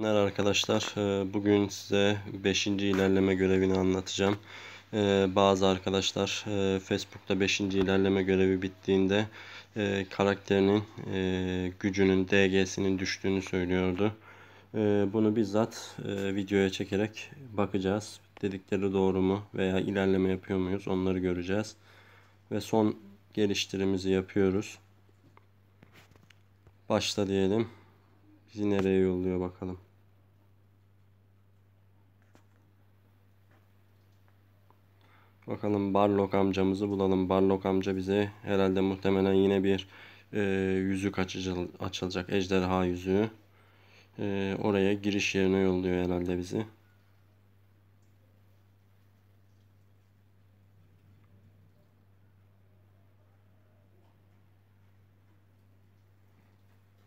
Merhabalar arkadaşlar. Ee, bugün size 5. ilerleme görevini anlatacağım. Ee, bazı arkadaşlar e, Facebook'ta 5. ilerleme görevi bittiğinde e, karakterinin e, gücünün DG'sinin düştüğünü söylüyordu. Ee, bunu bizzat videoya çekerek bakacağız. Dedikleri doğru mu veya ilerleme yapıyor muyuz onları göreceğiz. Ve son geliştirimizi yapıyoruz. Başla diyelim. Bizi nereye yolluyor bakalım. Bakalım Barlok amcamızı bulalım. Barlok amca bize herhalde muhtemelen yine bir e, yüzük açıcı, açılacak. Ejderha yüzüğü. E, oraya giriş yerine yolluyor herhalde bizi.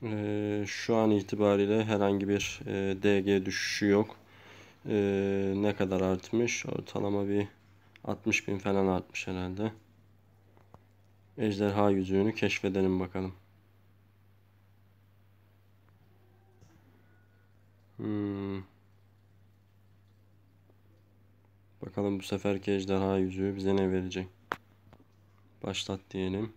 E, şu an itibariyle herhangi bir e, DG düşüşü yok. E, ne kadar artmış? Ortalama bir 60 bin falan artmış herhalde. Ejderha yüzüğünü keşfedelim bakalım. Hmm. Bakalım bu seferki ejderha yüzüğü bize ne verecek. Başlat diyelim.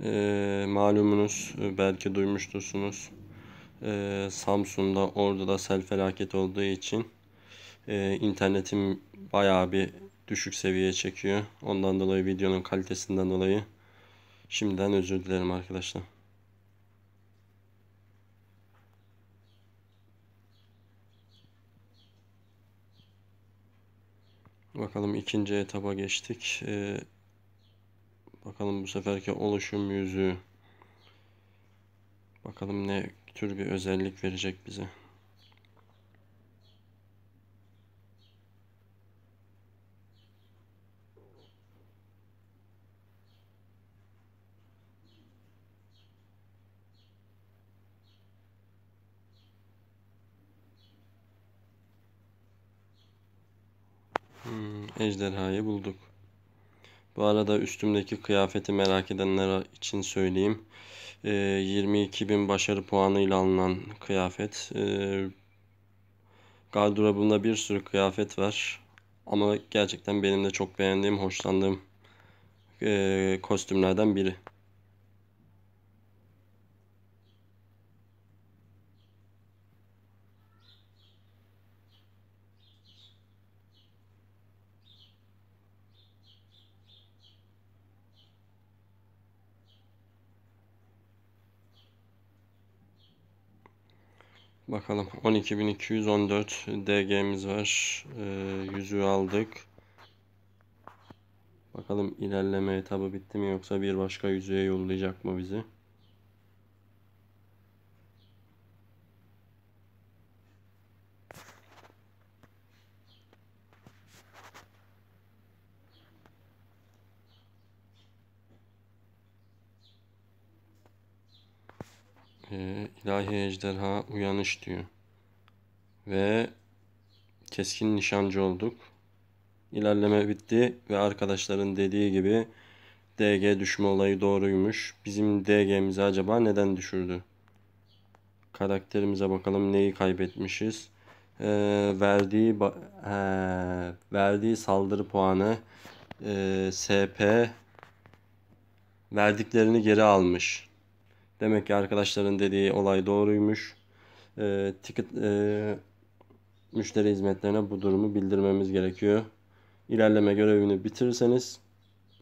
Ee, e, malumunuz belki duymuştursunuz. E, ee, Samsun'da orada da sel felaket olduğu için e, internetim bayağı bir düşük seviyeye çekiyor. Ondan dolayı videonun kalitesinden dolayı şimdiden özür dilerim arkadaşlar. Bakalım ikinci etaba geçtik. Ee, Bakalım bu seferki oluşum yüzü. Bakalım ne tür bir özellik verecek bize. Hmm, ejderhayı bulduk. Bu arada üstümdeki kıyafeti merak edenler için söyleyeyim. E, ee, 22.000 başarı puanıyla alınan kıyafet. E, gardırobumda bir sürü kıyafet var. Ama gerçekten benim de çok beğendiğim, hoşlandığım ee, kostümlerden biri. Bakalım 12214 DG'miz var. Ee, yüzüğü aldık. Bakalım ilerleme etabı bitti mi yoksa bir başka yüzüğe yollayacak mı bizi? e, ilahi ejderha uyanış diyor. Ve keskin nişancı olduk. İlerleme bitti ve arkadaşların dediği gibi DG düşme olayı doğruymuş. Bizim DG'mizi acaba neden düşürdü? Karakterimize bakalım neyi kaybetmişiz. Ee, verdiği he, verdiği saldırı puanı e, SP verdiklerini geri almış. Demek ki arkadaşların dediği olay doğruymuş. E, ticket e, müşteri hizmetlerine bu durumu bildirmemiz gerekiyor. İlerleme görevini bitirirseniz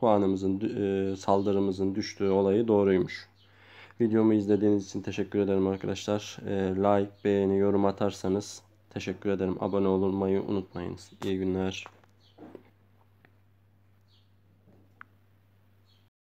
puanımızın e, saldırımızın düştüğü olayı doğruymuş. Videomu izlediğiniz için teşekkür ederim arkadaşlar. E, like, beğeni, yorum atarsanız teşekkür ederim. Abone olmayı unutmayınız. İyi günler.